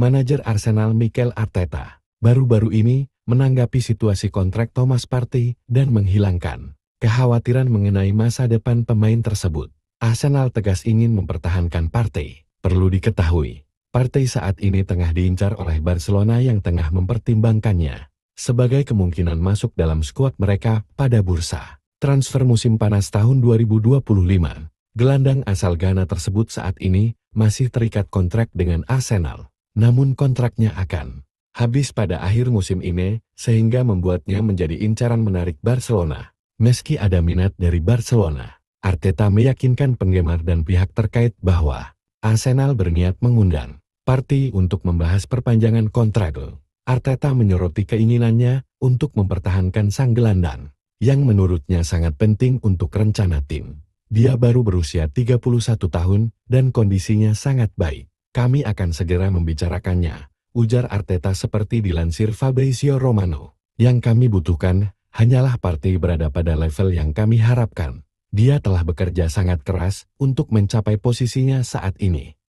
manajer Arsenal Mikel Arteta, baru-baru ini menanggapi situasi kontrak Thomas Partey dan menghilangkan kekhawatiran mengenai masa depan pemain tersebut. Arsenal tegas ingin mempertahankan Partey. Perlu diketahui, Partey saat ini tengah diincar oleh Barcelona yang tengah mempertimbangkannya sebagai kemungkinan masuk dalam skuad mereka pada bursa transfer musim panas tahun 2025. Gelandang asal Ghana tersebut saat ini masih terikat kontrak dengan Arsenal. Namun kontraknya akan habis pada akhir musim ini, sehingga membuatnya menjadi incaran menarik Barcelona. Meski ada minat dari Barcelona, Arteta meyakinkan penggemar dan pihak terkait bahwa Arsenal berniat mengundang Parti untuk membahas perpanjangan kontrak. Arteta menyoroti keinginannya untuk mempertahankan sang gelandang, yang menurutnya sangat penting untuk rencana tim. Dia baru berusia 31 tahun dan kondisinya sangat baik. Kami akan segera membicarakannya, ujar Arteta seperti dilansir Fabrizio Romano. Yang kami butuhkan hanyalah partai berada pada level yang kami harapkan. Dia telah bekerja sangat keras untuk mencapai posisinya saat ini.